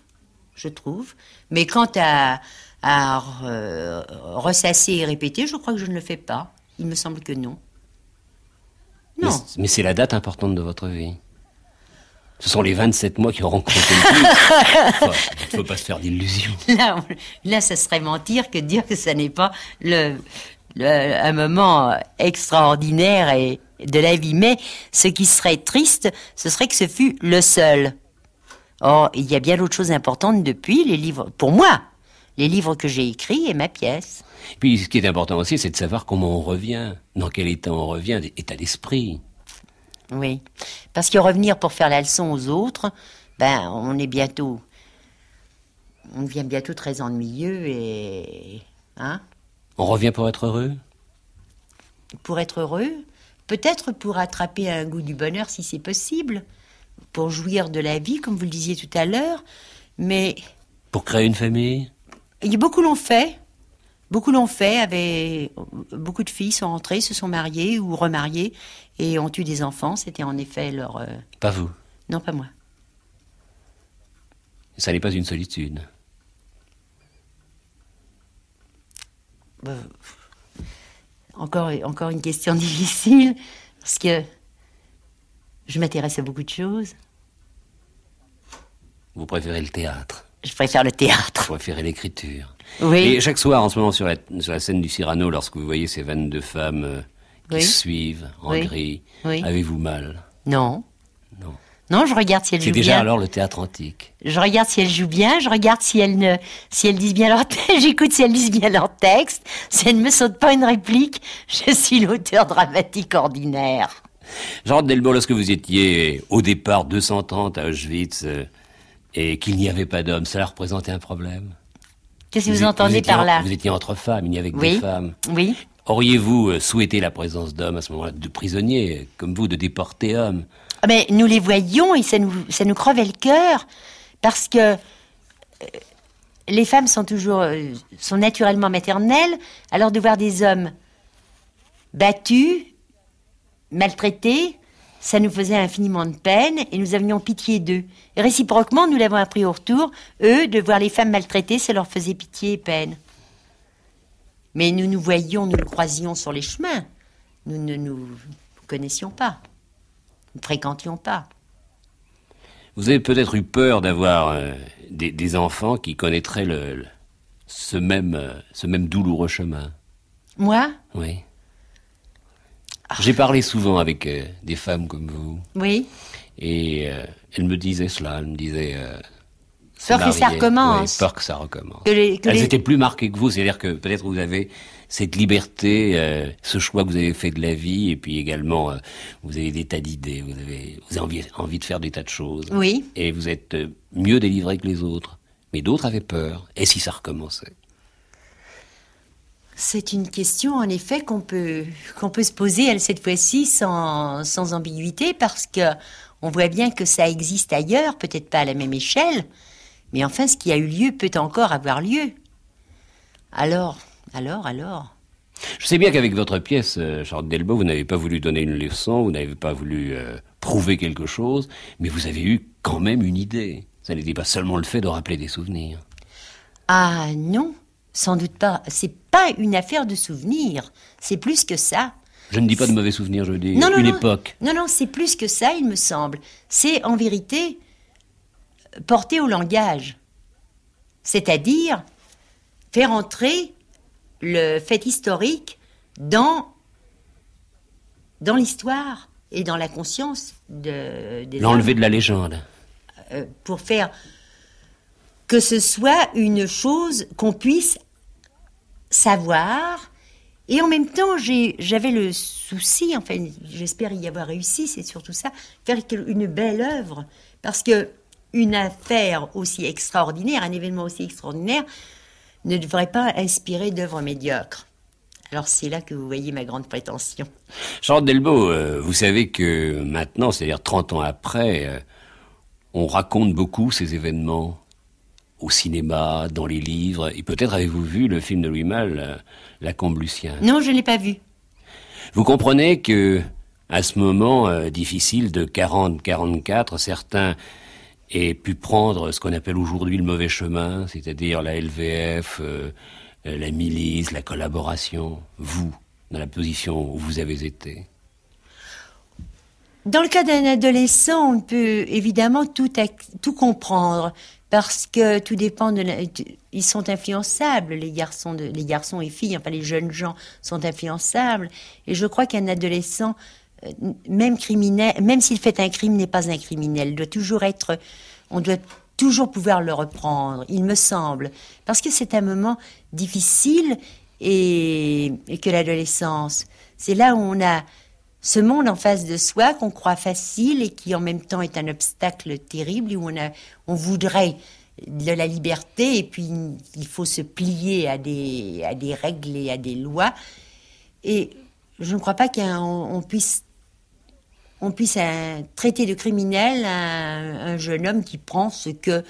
je trouve. Mais quant à, ressasser et répéter, je crois que je ne le fais pas. Il me semble que non. Non. Mais c'est la date importante de votre vie. Ce sont les 27 mois qui auront rencontré. [laughs] Il ne faut pas se faire d'illusions. Là, là, ça serait mentir que dire que ce n'est pas un moment extraordinaire de la vie. Mais ce qui serait triste, ce serait que ce fût le seul. Or, il y a bien d'autres choses importantes depuis les livres, pour moi, les livres que j'ai écrits et ma pièce. Puis ce qui est important aussi, c'est de savoir comment on revient, dans quel état on revient, état d'esprit. Oui, parce que revenir pour faire la leçon aux autres, ben on est bientôt, on devient bientôt très ennuyeux et hein. On revient pour être heureux. Pour être heureux, peut-être pour attraper un goût du bonheur si c'est possible pour jouir de la vie, comme vous le disiez tout à l'heure, mais... Pour créer une famille Beaucoup l'ont fait. Beaucoup l'ont fait. Avec... Beaucoup de filles sont rentrées, se sont mariées ou remariées et ont eu des enfants. C'était en effet leur... Euh, pas vous Non, pas moi. Ça n'est pas une solitude. Bah, encore, encore une question [laughs] difficile, parce que je m'intéresse à beaucoup de choses. Vous préférez le théâtre Je préfère le théâtre. Vous préférez l'écriture. Oui. Et chaque soir, en ce moment, sur la, scène du Cyrano, lorsque vous voyez ces 22 femmes euh, qui suivent en gris, avez-vous mal Non. Non. Non, je regarde si elles jouent bien. C'est déjà alors le théâtre antique. Je regarde si elles jouent bien, je regarde si elles, ne, si disent bien leur texte, [laughs] j'écoute si elles disent bien leur texte, si elles ne me sautent pas une réplique, je suis l'auteur dramatique ordinaire. Jean Delbourg, lorsque vous étiez au départ 230 à Auschwitz euh, et qu'il n'y avait pas d'hommes, cela représentait un problème Qu'est-ce que vous, vous, entendez par là Vous étiez entre femmes, il n'y avait que des femmes. Oui. Auriez-vous euh, souhaité la présence d'hommes à ce moment-là, de prisonniers, comme vous, de déportés hommes ah, Mais nous les voyons et ça nous, ça crevait le cœur, parce que euh, les femmes sont toujours, sont naturellement maternelles, alors de voir des hommes battus, maltraités, ça nous faisait infiniment de peine et nous avions pitié d'eux. réciproquement, nous l'avons appris au retour, eux, de voir les femmes maltraitées, ça leur faisait pitié et peine. Mais nous nous voyions, nous nous croisions sur les chemins. Nous ne nous connaissions pas, nous ne fréquentions pas. Vous avez peut-être eu peur d'avoir euh, des, enfants qui connaîtraient ce, même, euh, ce même douloureux chemin. Moi Oui. J'ai parlé souvent avec euh, des femmes comme vous. Oui. Et euh, elles me disaient cela, elles me disaient... Euh, peur que ça recommence. peur que ça recommence. elles étaient plus marquées que vous, c'est-à-dire que peut-être vous avez cette liberté, ce choix que vous avez fait de la vie, et puis également vous avez des tas d'idées, vous avez, vous avez envie, envie, de faire des tas de choses. Oui. Et vous êtes mieux délivré que les autres. Mais d'autres avaient peur. Et si ça recommençait c'est une question, en effet, qu'on peut, qu'on peut se poser, elle, cette fois-ci, sans, ambiguïté, parce que on voit bien que ça existe ailleurs, peut-être pas à la même échelle, mais enfin, ce qui a eu lieu peut encore avoir lieu. Alors, alors, alors. Je sais bien qu'avec votre pièce, euh, Charles Delbo, vous n'avez pas voulu donner une leçon, vous n'avez pas voulu euh, prouver quelque chose, mais vous avez eu quand même une idée. Ça n'était pas seulement le fait de rappeler des souvenirs. Ah non, sans doute pas. C'est pas une affaire de souvenirs. C'est plus que ça. Je ne dis pas de mauvais souvenirs, je dis non, une époque. Non, non, c'est plus que ça, il me semble. C'est en vérité porter au langage. C'est-à-dire faire entrer le fait historique dans, dans l'histoire et dans la conscience de, des L'enlever de la légende. Euh, pour faire que ce soit une chose qu'on puisse savoir. Et en même temps, j'avais le souci, enfin, j'espère y avoir réussi, c'est surtout ça, faire une belle œuvre. Parce que une affaire aussi extraordinaire, un événement aussi extraordinaire, ne devrait pas inspirer d'œuvres médiocres. Alors c'est là que vous voyez ma grande prétention. Jean Delbo, euh, vous savez que maintenant, c'est-à-dire 30 ans après, euh, on raconte beaucoup ces événements au cinéma, dans les livres. Et peut-être avez-vous vu le film de Louis Malle, euh, La Combe Lucien Non, je ne l'ai pas vu. Vous comprenez que, à ce moment euh, difficile de 40-44, certains aient pu prendre ce qu'on appelle aujourd'hui le mauvais chemin, c'est-à-dire la LVF, euh, la milice, la collaboration. Vous, dans la position où vous avez été dans le cas d'un adolescent, on peut évidemment tout comprendre parce que tout dépend de, ils sont influençables les garçons les garçons et filles enfin les jeunes gens sont influençables et je crois qu'un adolescent euh, même criminel même s'il fait un crime n'est pas un criminel il doit toujours être on doit toujours pouvoir le reprendre il me semble parce que c'est un moment difficile et que l'adolescence c'est là où on a ce monde en face de soi qu'on croit facile et qui en même temps est un obstacle terrible où on, a, on voudrait de la liberté et puis il faut se plier à des, à des règles et à des lois. Et je ne crois pas qu'on puisse, on puisse traiter de criminel un, jeune homme qui prend ce que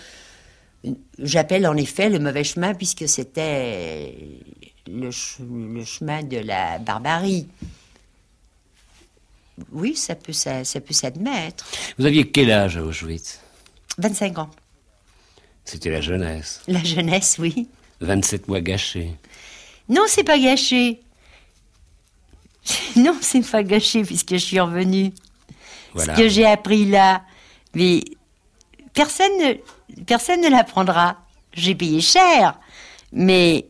j'appelle en effet le mauvais chemin puisque c'était le chemin de la barbarie oui, ça peut, ça, ça s'admettre. Vous aviez quel âge à Auschwitz 25 ans. C'était la jeunesse. La jeunesse, oui. 27 mois gâchés. Non, c'est pas gâché. [laughs] non, c'est pas gâché puisque je suis revenue. Ce que j'ai appris là, mais personne personne ne l'apprendra. J'ai payé cher, mais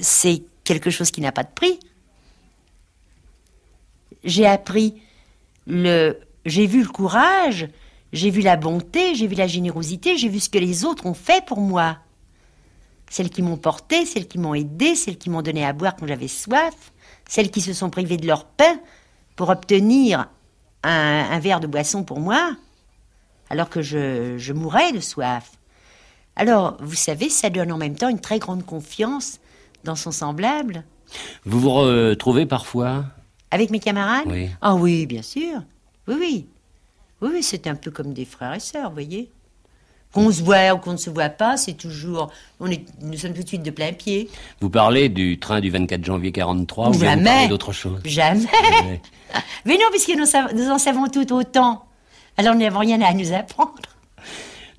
c'est quelque chose qui n'a pas de prix j'ai appris le, j'ai vu le courage, j'ai vu la bonté, j'ai vu la générosité, j'ai vu ce que les autres ont fait pour moi. Celles qui m'ont porté, celles qui m'ont aidé, celles qui m'ont donné à boire quand j'avais soif, celles qui se sont privées de leur pain pour obtenir un, verre de boisson pour moi, alors que je, je mourais de soif. Alors, vous savez, ça donne en même temps une très grande confiance dans son semblable. Vous vous retrouvez parfois avec mes camarades Ah oui, bien sûr. Oui, oui. Oui, oui, c'est un peu comme des frères et sœurs, vous voyez. Qu'on se voit ou qu'on ne se voit pas, c'est toujours. On est, nous sommes tout de suite de plein pied. Vous parlez du train du 24 janvier 43 ou Jamais. vous d'autre chose Jamais. [laughs] Mais non, puisque nous, nous en savons tout autant. Alors nous n'avons rien à nous apprendre.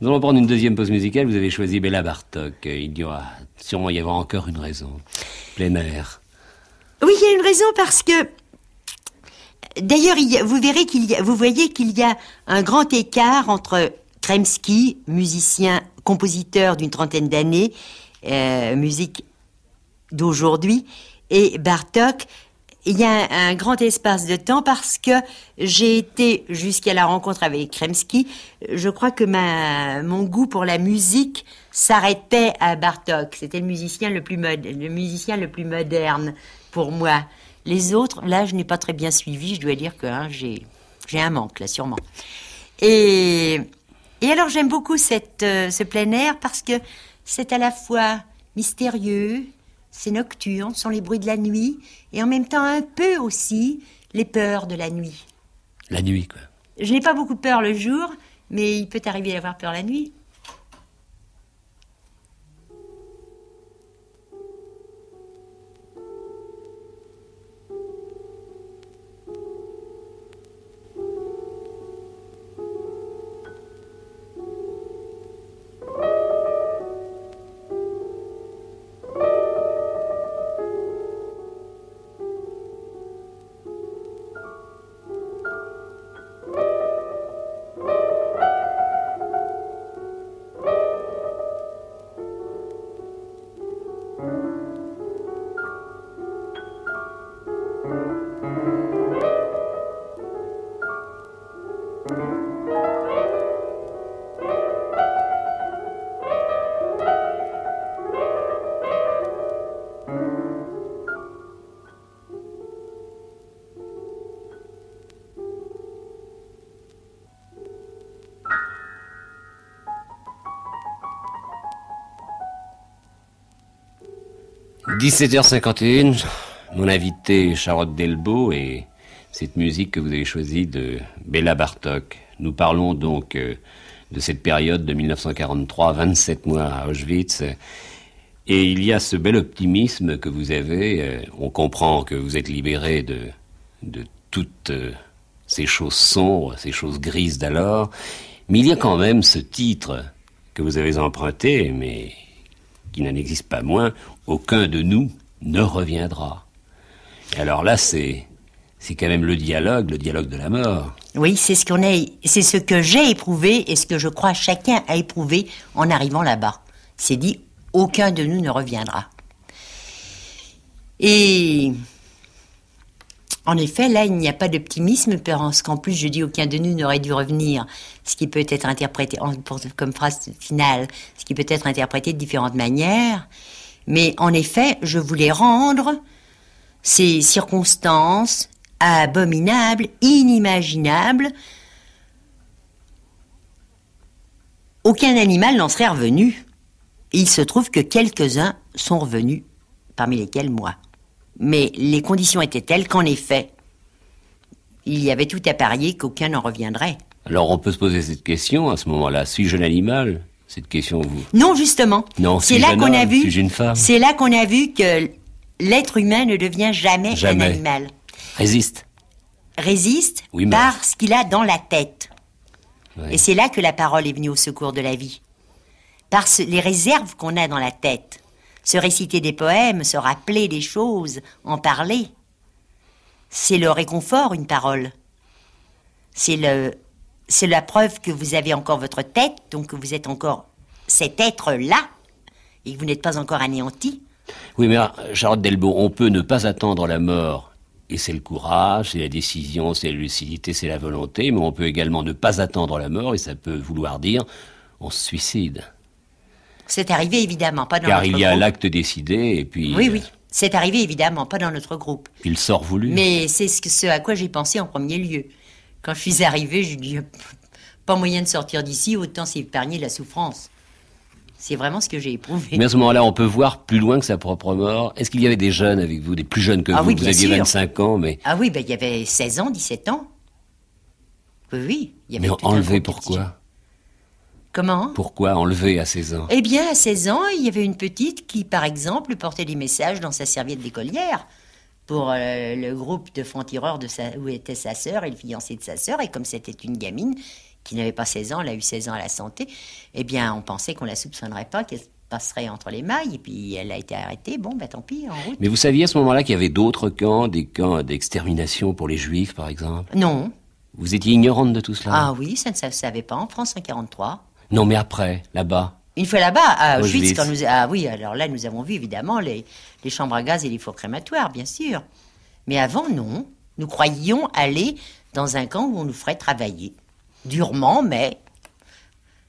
Nous allons prendre une deuxième pause musicale. Vous avez choisi Bella Bartok. Il y aura sûrement y avoir encore une raison. Plein air. Oui, il y a une raison parce que D'ailleurs, vous verrez vous voyez qu'il y a un grand écart entre Kremsky, musicien, compositeur d'une trentaine d'années, euh, musique d'aujourd'hui, et Bartok. Il y a un, grand espace de temps parce que j'ai été jusqu'à la rencontre avec Kremsky. Je crois que mon goût pour la musique s'arrêtait à Bartok. C'était le musicien le plus, le musicien le plus moderne pour moi. Les autres, là, je n'ai pas très bien suivi. Je dois dire que hein, j'ai, un manque, là, sûrement. Et, alors, j'aime beaucoup euh, ce plein air parce que c'est à la fois mystérieux, c'est nocturne, ce sont les bruits de la nuit, et en même temps, un peu aussi, les peurs de la nuit. La nuit, quoi. Je n'ai pas beaucoup peur le jour, mais il peut arriver d'avoir peur la nuit. 17h51, mon invité Charlotte Delbo et cette musique que vous avez choisie de Bella Bartok. Nous parlons donc euh, de cette période de 1943, 27 mois à Auschwitz. Et il y a ce bel optimisme que vous avez. Euh, on comprend que vous êtes libéré de, de toutes euh, ces choses sombres, ces choses grises d'alors. Mais il y a quand même ce titre que vous avez emprunté, mais qui n'en existe pas moins, aucun de nous ne reviendra. alors là, c'est c'est quand même le dialogue, le dialogue de la mort. Oui, c'est ce qu'on c'est ce que j'ai éprouvé et ce que je crois chacun a éprouvé en arrivant là-bas. C'est dit, aucun de nous ne reviendra. Et en effet, là, il n'y a pas d'optimisme, parce qu'en plus, je dis aucun de nous n'aurait dû revenir, ce qui peut être interprété comme phrase finale, ce qui peut être interprété de différentes manières. Mais en effet, je voulais rendre ces circonstances abominables, inimaginables. Aucun animal n'en serait revenu. Il se trouve que quelques-uns sont revenus, parmi lesquels moi. Mais les conditions étaient telles qu'en effet, il y avait tout à parier qu'aucun n'en reviendrait. Alors on peut se poser cette question à ce moment-là. Suis-je un animal Cette question, vous. Non, justement. Non, c'est là qu'on a vu. une femme C'est là qu'on a vu que l'être humain ne devient jamais, un animal. Résiste. Résiste oui, par ce qu'il a dans la tête. Et c'est là que la parole est venue au secours de la vie. Parce les réserves qu'on a dans la tête se réciter des poèmes, se rappeler des choses, en parler. C'est le réconfort, une parole. C'est le, c'est la preuve que vous avez encore votre tête, donc que vous êtes encore cet être-là, et que vous n'êtes pas encore anéanti. Oui, mais Charlotte Delbo, on peut ne pas attendre la mort et c'est le courage, c'est la décision, c'est la lucidité, c'est la volonté, mais on peut également ne pas attendre la mort, et ça peut vouloir dire on se suicide. C'est arrivé évidemment, pas dans notre groupe. Car il y a l'acte décidé et puis. Oui, euh, oui. C'est arrivé évidemment, pas dans notre groupe. Il sort voulu. Mais c'est ce, à quoi j'ai pensé en premier lieu. Quand je suis arrivée, je dis [laughs] pas moyen de sortir d'ici, autant s'épargner la souffrance. C'est vraiment ce que j'ai éprouvé. Mais à ce moment-là, on peut voir plus loin que sa propre mort. Est-ce qu'il y avait des jeunes avec vous, des plus jeunes que ah vous Vous aviez 25 ans, mais. Ah oui, ben, il y avait 16 ans, 17 ans. Oui, oui. Il y avait mais enlevé pourquoi Comment Pourquoi enlever à 16 ans Eh bien, à 16 ans, il y avait une petite qui, par exemple, portait des messages dans sa serviette d'écolière pour euh, le groupe de francs-tireurs où était sa sœur et le fiancé de sa sœur. Et comme c'était une gamine qui n'avait pas 16 ans, elle a eu 16 ans à la santé, eh bien, on pensait qu'on la soupçonnerait pas, qu'elle passerait entre les mailles, et puis elle a été arrêtée, bon, ben tant pis, en route. Mais vous saviez à ce moment-là qu'il y avait d'autres camps, des camps d'extermination pour les juifs, par exemple Non. Vous étiez ignorante de tout cela Ah oui, ça ne savait pas en France en 1943. Non, mais après, là-bas. Une fois là-bas, à Auschwitz, quand nous. Ah oui, alors là, nous avons vu évidemment les, les chambres à gaz et les fours crématoires, bien sûr. Mais avant, non. Nous croyions aller dans un camp où on nous ferait travailler. Durement, mais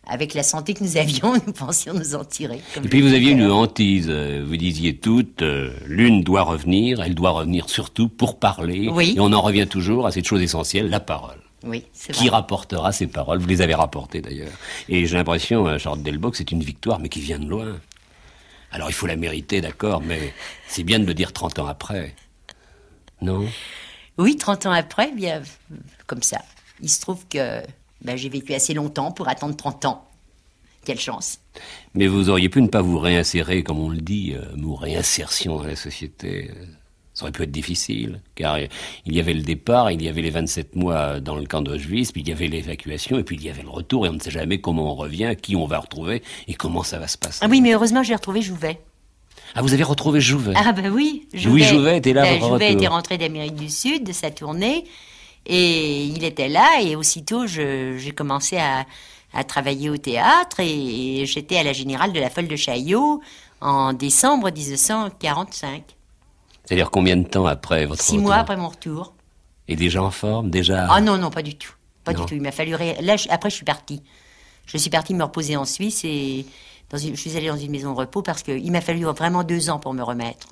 avec la santé que nous avions, [laughs] nous pensions nous en tirer. Et puis vous aviez une hantise, vous disiez toutes, euh, l'une doit revenir, elle doit revenir surtout pour parler. Oui. Et on en revient toujours à cette chose essentielle, la parole. Oui, c'est vrai. Qui rapportera ces paroles Vous les avez rapportées d'ailleurs. Et j'ai l'impression, euh, Charles Delboc, c'est une victoire, mais qui vient de loin. Alors il faut la mériter, d'accord, mais c'est bien de le dire 30 ans après. Non Oui, 30 ans après, bien, comme ça. Il se trouve que ben, j'ai vécu assez longtemps pour attendre 30 ans. Quelle chance. Mais vous auriez pu ne pas vous réinsérer, comme on le dit, euh, mot réinsertion dans la société. Euh, ça aurait pu être difficile, car il y avait le départ, il y avait les 27 mois dans le camp d'Auschwitz, puis il y avait l'évacuation, et puis il y avait le retour, et on ne sait jamais comment on revient, qui on va retrouver, et comment ça va se passer. Ah oui, mais heureusement, j'ai retrouvé Jouvet. Ah, vous avez retrouvé Jouvet Ah ben oui, Jouvet, Jouvet était là ben, Jouvet était rentré d'Amérique du Sud, de sa tournée, et il était là, et aussitôt, j'ai commencé à, travailler au théâtre, et, et j'étais à la Générale de la Folle de Chaillot en décembre 1945. C'est-à-dire combien de temps après votre Six mois après mon retour. Et déjà en forme, déjà Ah non, non, pas du tout. Pas du tout. Il m'a fallu... après, je suis partie. Je suis partie me reposer en Suisse et je suis allée dans une maison de repos parce qu'il m'a fallu vraiment deux ans pour me remettre.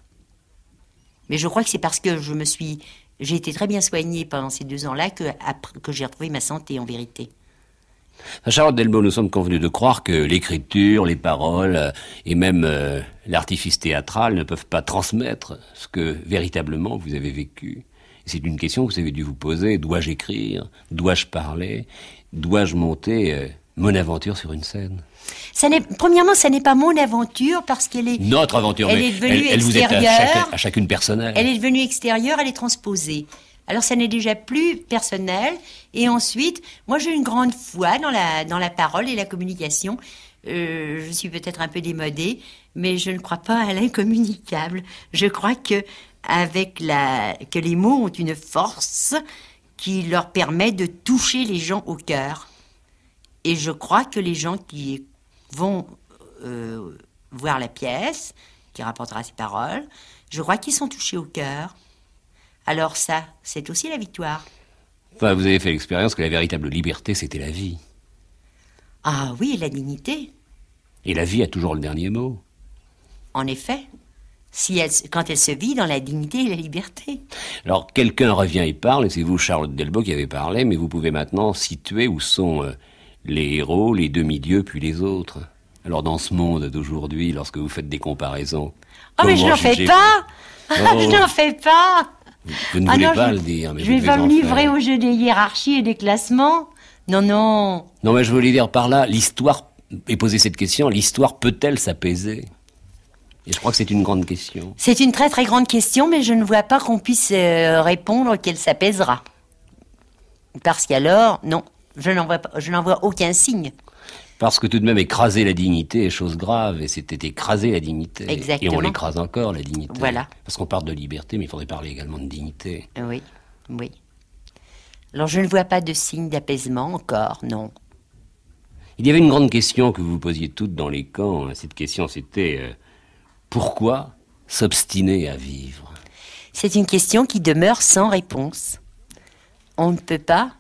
Mais je crois que c'est parce que je me suis... J'ai été très bien soignée pendant ces deux ans-là que, que j'ai retrouvé ma santé, en vérité. Charlotte Delbault, nous sommes convenus de croire que l'écriture, les paroles euh, et même euh, l'artifice théâtral ne peuvent pas transmettre ce que véritablement vous avez vécu. C'est une question que vous avez dû vous poser. Dois-je écrire Dois-je parler Dois-je monter euh, mon aventure sur une scène premièrement, ce n'est pas mon aventure parce qu'elle est notre aventure. Elle est devenue elle, Vous est à, à, chacune personnelle. Elle est devenue extérieure. Elle est transposée. Alors ça n'est déjà plus personnel. Et ensuite, moi j'ai une grande foi dans la, dans la parole et la communication. Euh, je suis peut-être un peu démodée, mais je ne crois pas à l'incommunicable. Je crois que avec la, que les mots ont une force qui leur permet de toucher les gens au cœur. Et je crois que les gens qui vont euh, voir la pièce, qui rapportera ces paroles, je crois qu'ils sont touchés au cœur. Alors ça, c'est aussi la victoire. Enfin, vous avez fait l'expérience que la véritable liberté, c'était la vie. Ah oui, et la dignité. Et la vie a toujours le dernier mot. En effet, si quand elle se vit dans la dignité et la liberté. Alors, quelqu'un revient et parle, et c'est vous, Charlotte Delbo, qui avez parlé, mais vous pouvez maintenant situer où sont euh, les héros, les demi-dieux, puis les autres. Alors, dans ce monde d'aujourd'hui, lorsque vous faites des comparaisons... Oh, mais je [laughs] n'en fais pas Je n'en fais pas ah je ne pas le dire. je, vais pas me livrer au jeu des hiérarchies et des classements. Non, non. Non, mais je voulais dire par là, l'histoire, et poser cette question, l'histoire peut-elle s'apaiser et je crois que c'est une grande question. C'est une très très grande question, mais je ne vois pas qu'on puisse euh, répondre qu'elle s'apaisera. Parce qu'alors, non, je n'en vois, je n'en vois aucun signe. Parce que tout de même, écraser la dignité est chose grave, et c'était écraser la dignité. Et on l'écrase encore, la dignité. Voilà. Parce qu'on parle de liberté, mais il faudrait parler également de dignité. Oui, oui. Alors je ne vois pas de signe d'apaisement encore, non. Il y avait une grande question que vous posiez toutes dans les camps. Cette question, c'était euh, pourquoi s'obstiner à vivre C'est une question qui demeure sans réponse. On ne peut pas,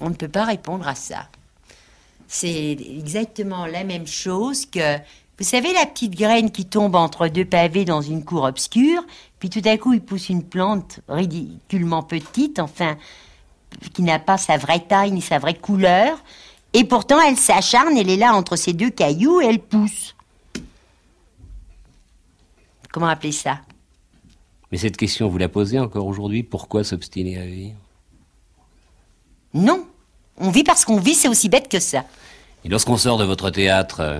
on ne peut pas répondre à ça. C'est exactement la même chose que, vous savez, la petite graine qui tombe entre deux pavés dans une cour obscure, puis tout à coup il pousse une plante ridiculement petite, enfin, qui n'a pas sa vraie taille ni sa vraie couleur, et pourtant elle s'acharne, elle est là entre ces deux cailloux elle pousse. Comment appeler ça Mais cette question, vous la posez encore aujourd'hui, pourquoi s'obstiner à vivre Non, on vit parce qu'on vit, c'est aussi bête que ça. Et lorsqu'on sort de votre théâtre, euh,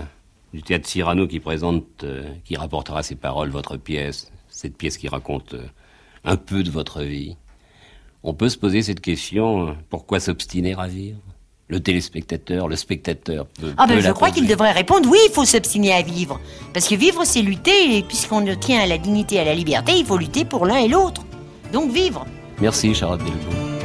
du théâtre Cyrano qui présente, euh, qui rapportera ses paroles, votre pièce, cette pièce qui raconte euh, un peu de votre vie, on peut se poser cette question, pourquoi s'obstiner à vivre le téléspectateur, le spectateur peut. Ah ben je crois qu'il devrait répondre oui, il faut s'obstiner à vivre. Parce que vivre, c'est lutter, et puisqu'on tient à la dignité et à la liberté, il faut lutter pour l'un et l'autre. Donc vivre. Merci, Charlotte Delvaux.